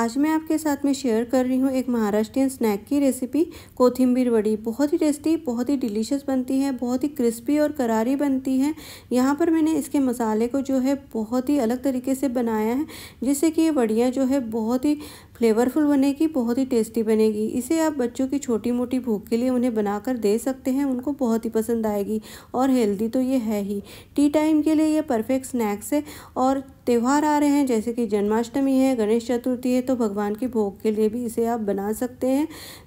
आज मैं आपके साथ में शेयर कर रही हूँ एक महाराष्ट्रियन स्नैक की रेसिपी कोथिम्बीर वड़ी बहुत ही टेस्टी बहुत ही डिलीशियस बनती है बहुत ही क्रिस्पी और करारी बनती है यहाँ पर मैंने इसके मसाले को जो है बहुत ही अलग तरीके से बनाया है जिससे कि ये वड़ियाँ जो है बहुत ही फ्लेवरफुल बनेगी बहुत ही टेस्टी बनेगी इसे आप बच्चों की छोटी मोटी भूख के लिए उन्हें बनाकर दे सकते हैं उनको बहुत ही पसंद आएगी और हेल्दी तो ये है ही टी टाइम के लिए ये परफेक्ट स्नैक्स है और त्यौहार आ रहे हैं जैसे कि जन्माष्टमी है गणेश चतुर्थी है तो भगवान की भोग के लिए भी इसे आप बना सकते हैं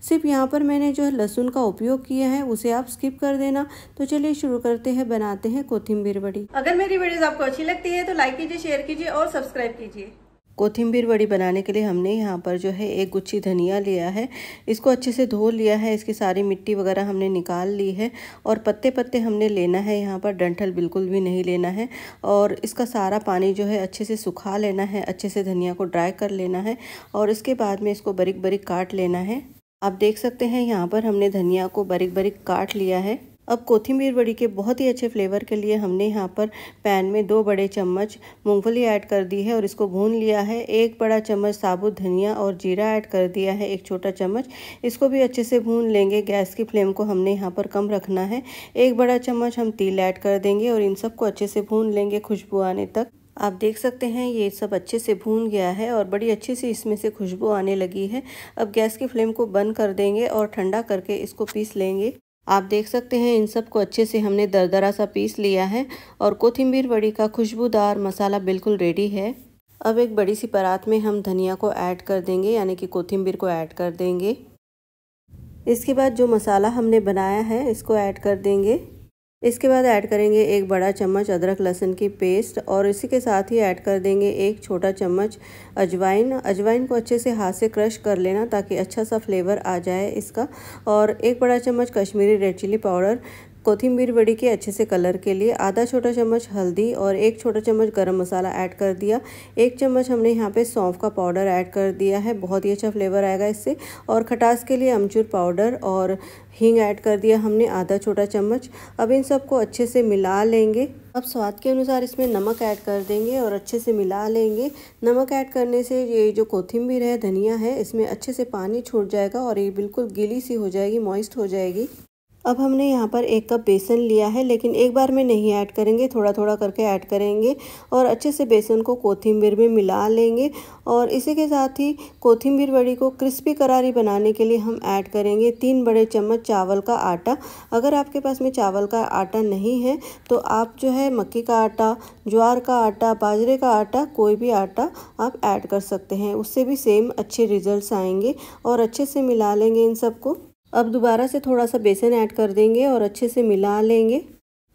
सिर्फ यहाँ पर मैंने जो है लहसुन का उपयोग किया है उसे आप स्किप कर देना तो चलिए शुरू करते हैं बनाते हैं कोथिम्बीर बड़ी अगर मेरी वीडियोस आपको अच्छी लगती है तो लाइक कीजिए शेयर कीजिए और सब्सक्राइब कीजिए कोथिंबीर बड़ी बनाने के लिए हमने यहाँ पर जो है एक गुच्छी धनिया लिया है इसको अच्छे से धो लिया है इसकी सारी मिट्टी वगैरह हमने निकाल ली है और पत्ते पत्ते हमने लेना है यहाँ पर डंठल बिल्कुल भी नहीं लेना है और इसका सारा पानी जो है अच्छे से सुखा लेना है अच्छे से धनिया को ड्राई कर लेना है और इसके बाद में इसको बरीक बरीक काट लेना है आप देख सकते हैं यहाँ पर हमने धनिया को बरीक बरीक काट लिया है अब कोथिमीर बड़ी के बहुत ही अच्छे फ्लेवर के लिए हमने यहाँ पर पैन में दो बड़े चम्मच मूंगफली ऐड कर दी है और इसको भून लिया है एक बड़ा चम्मच साबुत धनिया और जीरा ऐड कर दिया है एक छोटा चम्मच इसको भी अच्छे से भून लेंगे गैस की फ्लेम को हमने यहाँ पर कम रखना है एक बड़ा चम्मच हम तिल ऐड कर देंगे और इन सबको अच्छे से भून लेंगे खुशबू आने तक आप देख सकते हैं ये सब अच्छे से भून गया है और बड़ी अच्छे से इसमें से खुशबू आने लगी है अब गैस की फ्लेम को बंद कर देंगे और ठंडा करके इसको पीस लेंगे आप देख सकते हैं इन सब को अच्छे से हमने दरदरा सा पीस लिया है और कोथिंबीर बड़ी का खुशबूदार मसाला बिल्कुल रेडी है अब एक बड़ी सी परात में हम धनिया को ऐड कर देंगे यानी कि कोथिंबीर को ऐड कर देंगे इसके बाद जो मसाला हमने बनाया है इसको ऐड कर देंगे इसके बाद ऐड करेंगे एक बड़ा चम्मच अदरक लहसुन की पेस्ट और इसी के साथ ही ऐड कर देंगे एक छोटा चम्मच अजवाइन अजवाइन को अच्छे से हाथ से क्रश कर लेना ताकि अच्छा सा फ्लेवर आ जाए इसका और एक बड़ा चम्मच कश्मीरी रेड चिली पाउडर कोथिंबीर बड़ी के अच्छे से कलर के लिए आधा छोटा चम्मच हल्दी और एक छोटा चम्मच गरम मसाला ऐड कर दिया एक चम्मच हमने यहाँ पे सौंफ का पाउडर ऐड कर दिया है बहुत ही अच्छा फ्लेवर आएगा इससे और खटास के लिए अमचूर पाउडर और हींग ऐड कर दिया हमने आधा छोटा चम्मच अब इन सबको अच्छे से मिला लेंगे अब स्वाद के अनुसार इसमें नमक ऐड कर देंगे और अच्छे से मिला लेंगे नमक ऐड करने से ये जो कोथिंबीर है धनिया है इसमें अच्छे से पानी छूट जाएगा और ये बिल्कुल गीली सी हो जाएगी मॉइस्ट हो जाएगी अब हमने यहाँ पर एक कप बेसन लिया है लेकिन एक बार में नहीं ऐड करेंगे थोड़ा थोड़ा करके ऐड करेंगे और अच्छे से बेसन को कोथिम्बिर में मिला लेंगे और इसी के साथ ही कोथिम्बिर बड़ी को क्रिस्पी करारी बनाने के लिए हम ऐड करेंगे तीन बड़े चम्मच चावल का आटा अगर आपके पास में चावल का आटा नहीं है तो आप जो है मक्की का आटा ज्वार का आटा बाजरे का आटा कोई भी आटा आप ऐड कर सकते हैं उससे भी सेम अच्छे रिजल्ट आएंगे और अच्छे से मिला लेंगे इन सबको अब दोबारा से थोड़ा सा बेसन ऐड कर देंगे और अच्छे से मिला लेंगे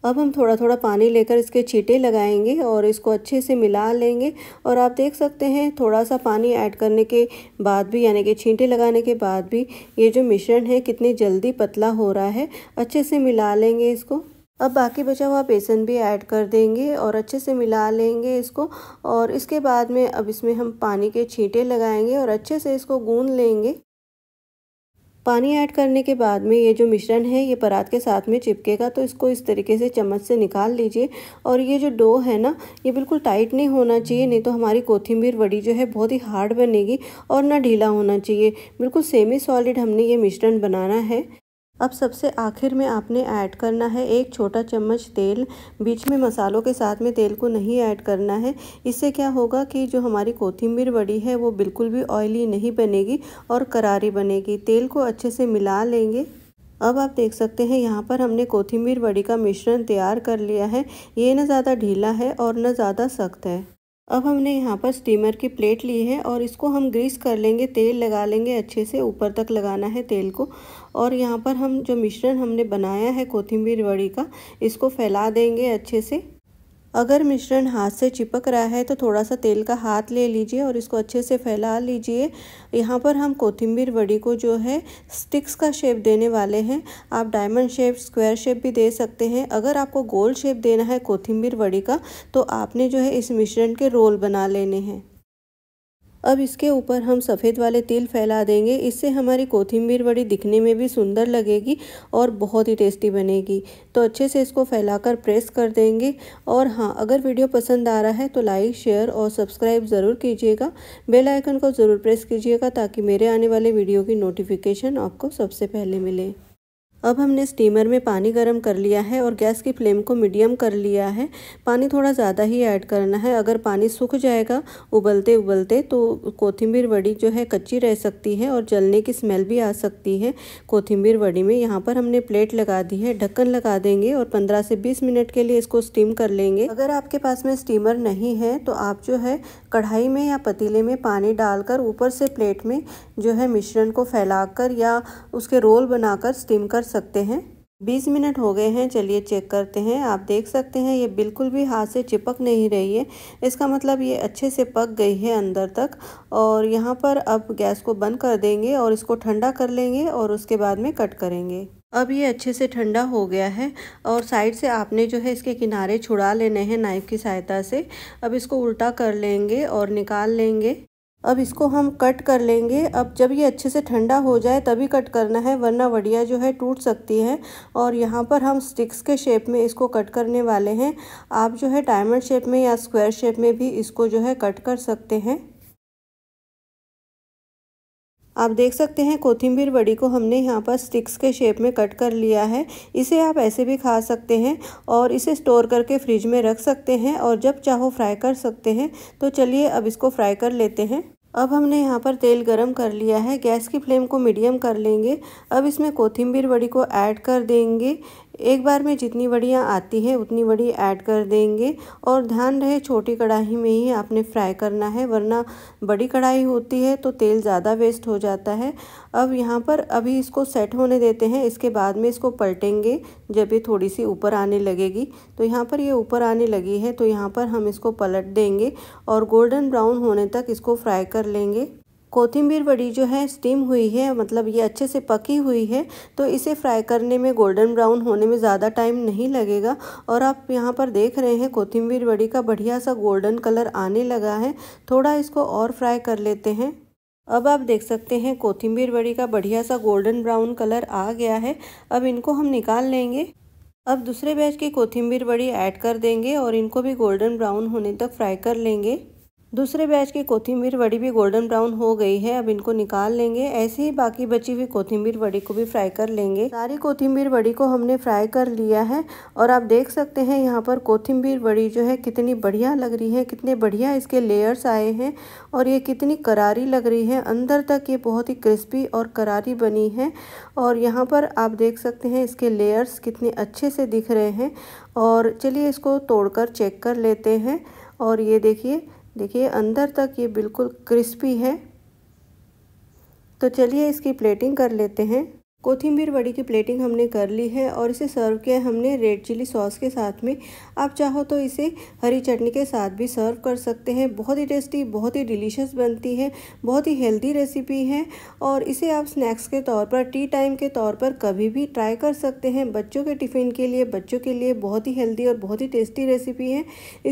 अब हम थोड़ा थोड़ा पानी लेकर इसके छीटे लगाएंगे और इसको अच्छे से मिला लेंगे और आप देख सकते हैं थोड़ा सा पानी ऐड करने के बाद भी यानी कि छींटे लगाने के बाद भी ये जो मिश्रण है कितनी जल्दी पतला हो रहा है अच्छे से मिला लेंगे इसको अब बाकी बचा हुआ बेसन भी ऐड कर देंगे और अच्छे से मिला लेंगे इसको और इसके बाद में अब इसमें हम पानी के छींटे लगाएंगे और अच्छे से इसको गूँध लेंगे पानी ऐड करने के बाद में ये जो मिश्रण है ये परात के साथ में चिपकेगा तो इसको इस तरीके से चम्मच से निकाल लीजिए और ये जो डो है ना ये बिल्कुल टाइट नहीं होना चाहिए नहीं तो हमारी कोथिम्बीर वड़ी जो है बहुत ही हार्ड बनेगी और ना ढीला होना चाहिए बिल्कुल सेमी सॉलिड हमने ये मिश्रण बनाना है अब सबसे आखिर में आपने ऐड करना है एक छोटा चम्मच तेल बीच में मसालों के साथ में तेल को नहीं ऐड करना है इससे क्या होगा कि जो हमारी कोथिम्बीर बड़ी है वो बिल्कुल भी ऑयली नहीं बनेगी और करारी बनेगी तेल को अच्छे से मिला लेंगे अब आप देख सकते हैं यहाँ पर हमने कोथिंबीर बड़ी का मिश्रण तैयार कर लिया है ये ना ज़्यादा ढीला है और ना ज़्यादा सख्त है अब हमने यहाँ पर स्टीमर की प्लेट ली है और इसको हम ग्रीस कर लेंगे तेल लगा लेंगे अच्छे से ऊपर तक लगाना है तेल को और यहाँ पर हम जो मिश्रण हमने बनाया है कोथिंबीर वड़ी का इसको फैला देंगे अच्छे से अगर मिश्रण हाथ से चिपक रहा है तो थोड़ा सा तेल का हाथ ले लीजिए और इसको अच्छे से फैला लीजिए यहाँ पर हम कोथिम्बीर बड़ी को जो है स्टिक्स का शेप देने वाले हैं आप डायमंड शेप स्क्वायर शेप भी दे सकते हैं अगर आपको गोल शेप देना है कोथिंबीर बड़ी का तो आपने जो है इस मिश्रण के रोल बना लेने हैं अब इसके ऊपर हम सफ़ेद वाले तिल फैला देंगे इससे हमारी कोथिम्बीर बड़ी दिखने में भी सुंदर लगेगी और बहुत ही टेस्टी बनेगी तो अच्छे से इसको फैलाकर प्रेस कर देंगे और हाँ अगर वीडियो पसंद आ रहा है तो लाइक शेयर और सब्सक्राइब ज़रूर कीजिएगा बेल आइकन को ज़रूर प्रेस कीजिएगा ताकि मेरे आने वाले वीडियो की नोटिफिकेशन आपको सबसे पहले मिले अब हमने स्टीमर में पानी गर्म कर लिया है और गैस की फ्लेम को मीडियम कर लिया है पानी थोड़ा ज़्यादा ही ऐड करना है अगर पानी सूख जाएगा उबलते उबलते तो कोथिम्बीर वड़ी जो है कच्ची रह सकती है और जलने की स्मेल भी आ सकती है कोथिंबीर वड़ी में यहाँ पर हमने प्लेट लगा दी है ढक्कन लगा देंगे और पंद्रह से बीस मिनट के लिए इसको स्टीम कर लेंगे अगर आपके पास में स्टीमर नहीं है तो आप जो है कढ़ाई में या पतीले में पानी डालकर ऊपर से प्लेट में जो है मिश्रण को फैला या उसके रोल बनाकर स्टीम कर सकते हैं 20 मिनट हो गए हैं चलिए चेक करते हैं आप देख सकते हैं ये बिल्कुल भी हाथ से चिपक नहीं रही है इसका मतलब ये अच्छे से पक गई है अंदर तक और यहाँ पर अब गैस को बंद कर देंगे और इसको ठंडा कर लेंगे और उसके बाद में कट करेंगे अब ये अच्छे से ठंडा हो गया है और साइड से आपने जो है इसके किनारे छुड़ा लेने हैं नाइफ़ की सहायता से अब इसको उल्टा कर लेंगे और निकाल लेंगे अब इसको हम कट कर लेंगे अब जब ये अच्छे से ठंडा हो जाए तभी कट करना है वरना वड़िया जो है टूट सकती है और यहाँ पर हम स्टिक्स के शेप में इसको कट करने वाले हैं आप जो है डायमंड शेप में या स्क्वायर शेप में भी इसको जो है कट कर सकते हैं आप देख सकते हैं कोथिंबीर बड़ी को हमने यहाँ पर स्टिक्स के शेप में कट कर लिया है इसे आप ऐसे भी खा सकते हैं और इसे स्टोर करके फ्रिज में रख सकते हैं और जब चाहो फ्राई कर सकते हैं तो चलिए अब इसको फ्राई कर लेते हैं अब हमने यहाँ पर तेल गरम कर लिया है गैस की फ्लेम को मीडियम कर लेंगे अब इसमें कोथिंबीर बड़ी को ऐड कर देंगे एक बार में जितनी बड़ियाँ आती है उतनी बड़ी ऐड कर देंगे और ध्यान रहे छोटी कढ़ाई में ही आपने फ्राई करना है वरना बड़ी कढ़ाई होती है तो तेल ज़्यादा वेस्ट हो जाता है अब यहाँ पर अभी इसको सेट होने देते हैं इसके बाद में इसको पलटेंगे जब ये थोड़ी सी ऊपर आने लगेगी तो यहाँ पर ये ऊपर आने लगी है तो यहाँ पर हम इसको पलट देंगे और गोल्डन ब्राउन होने तक इसको फ्राई कर लेंगे कोथिम्बीर बड़ी जो है स्टीम हुई है मतलब ये अच्छे से पकी हुई है तो इसे फ्राई करने में गोल्डन ब्राउन होने में ज़्यादा टाइम नहीं लगेगा और आप यहाँ पर देख रहे हैं कोथिम्बीर बड़ी का बढ़िया सा गोल्डन कलर आने लगा है थोड़ा इसको और फ्राई कर लेते हैं अब आप देख सकते हैं कोथिम्बीर बड़ी का बढ़िया सा गोल्डन ब्राउन कलर आ गया है अब इनको हम निकाल लेंगे अब दूसरे बैच की कोथिम्बीर बड़ी ऐड कर देंगे और इनको भी गोल्डन ब्राउन होने तक फ्राई कर लेंगे दूसरे बैच की कोथिमीर वड़ी भी गोल्डन ब्राउन हो गई है अब इनको निकाल लेंगे ऐसे ही बाकी बची हुई कोथिमीर वड़ी को भी फ्राई कर लेंगे सारी कोथिमीर वड़ी को हमने फ्राई कर लिया है और आप देख सकते हैं यहाँ पर कोथिमीर वड़ी जो है कितनी बढ़िया लग रही है कितने बढ़िया इसके लेयर्स आए हैं और ये कितनी करारी लग रही है अंदर तक ये बहुत ही क्रिस्पी और करारी बनी है और यहाँ पर आप देख सकते हैं इसके लेयर्स कितने अच्छे से दिख रहे हैं और चलिए इसको तोड़ चेक कर लेते हैं और ये देखिए देखिए अंदर तक ये बिल्कुल क्रिस्पी है तो चलिए इसकी प्लेटिंग कर लेते हैं कोथिमबीर वड़ी की प्लेटिंग हमने कर ली है और इसे सर्व किया हमने रेड चिली सॉस के साथ में आप चाहो तो इसे हरी चटनी के साथ भी सर्व कर सकते हैं बहुत ही टेस्टी बहुत ही डिलीशियस बनती है बहुत ही हेल्दी रेसिपी है और इसे आप स्नैक्स के तौर पर टी टाइम के तौर पर कभी भी ट्राई कर सकते हैं बच्चों के टिफ़िन के लिए बच्चों के लिए बहुत ही हेल्दी और बहुत ही टेस्टी रेसिपी है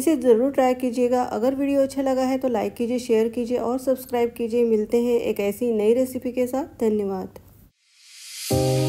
इसे ज़रूर ट्राई कीजिएगा अगर वीडियो अच्छा लगा है तो लाइक कीजिए शेयर कीजिए और सब्सक्राइब कीजिए मिलते हैं एक ऐसी नई रेसिपी के साथ धन्यवाद Thank you